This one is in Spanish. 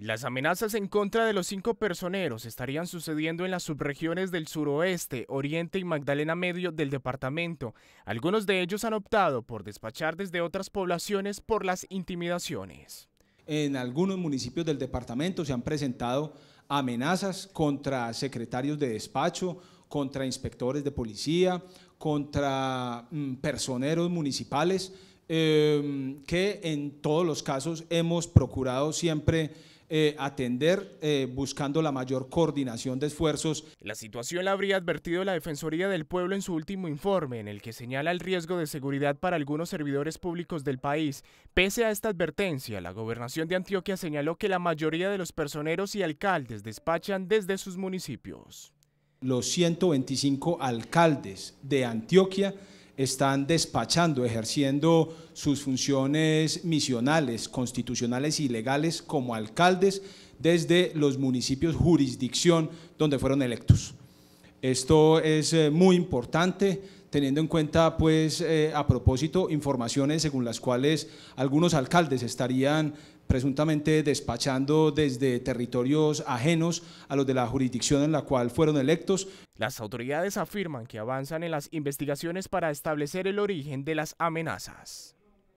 Las amenazas en contra de los cinco personeros estarían sucediendo en las subregiones del suroeste, oriente y Magdalena Medio del departamento. Algunos de ellos han optado por despachar desde otras poblaciones por las intimidaciones. En algunos municipios del departamento se han presentado amenazas contra secretarios de despacho, contra inspectores de policía, contra mm, personeros municipales, em, que en todos los casos hemos procurado siempre eh, atender eh, buscando la mayor coordinación de esfuerzos. La situación la habría advertido la Defensoría del Pueblo en su último informe, en el que señala el riesgo de seguridad para algunos servidores públicos del país. Pese a esta advertencia, la gobernación de Antioquia señaló que la mayoría de los personeros y alcaldes despachan desde sus municipios. Los 125 alcaldes de Antioquia están despachando, ejerciendo sus funciones misionales, constitucionales y legales como alcaldes desde los municipios jurisdicción donde fueron electos. Esto es eh, muy importante teniendo en cuenta pues eh, a propósito informaciones según las cuales algunos alcaldes estarían presuntamente despachando desde territorios ajenos a los de la jurisdicción en la cual fueron electos. Las autoridades afirman que avanzan en las investigaciones para establecer el origen de las amenazas.